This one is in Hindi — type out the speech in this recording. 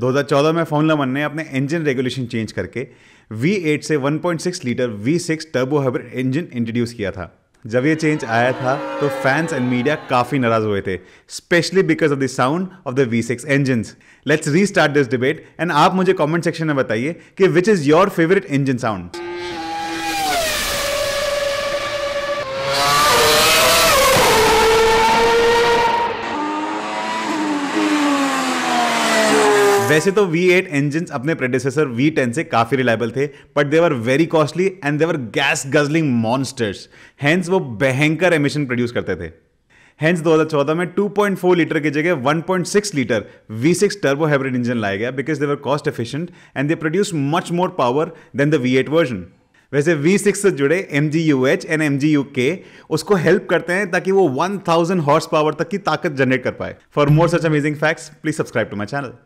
2014 में फार्मूला वन ने अपने इंजन रेगुलेशन चेंज करके V8 से 1.6 litre V6 turbo hybrid engine introduce किया था जब ये चेंज आया था तो फैंस एंड मीडिया काफ़ी नाराज हुए थे specially because of the sound of the V6 six engine let's restart this debate and आप मुझे कमेंट सेक्शन में बताइए कि which is your favourite engine sound वैसे तो V8 इंजन अपने प्रेडिसेसर V10 से काफी रिलायबल थे but they were very costly and they were gas guzzling monsters hence वो भयंकर एमिशन प्रोड्यूस करते थे हैंस 2014 में 2.4 लीटर की जगह 1.6 litre V6 turbo hybrid engine लाया गया because they are cost efficient and they produce much more power than the V8 version वैसे V6 से जुड़े M G U H and M G U K उसको हेल्प करते हैं ताकि वो 1000 हॉर्स पावर तक की ताकत जनरेट कर पाए for more such amazing facts please subscribe to my channel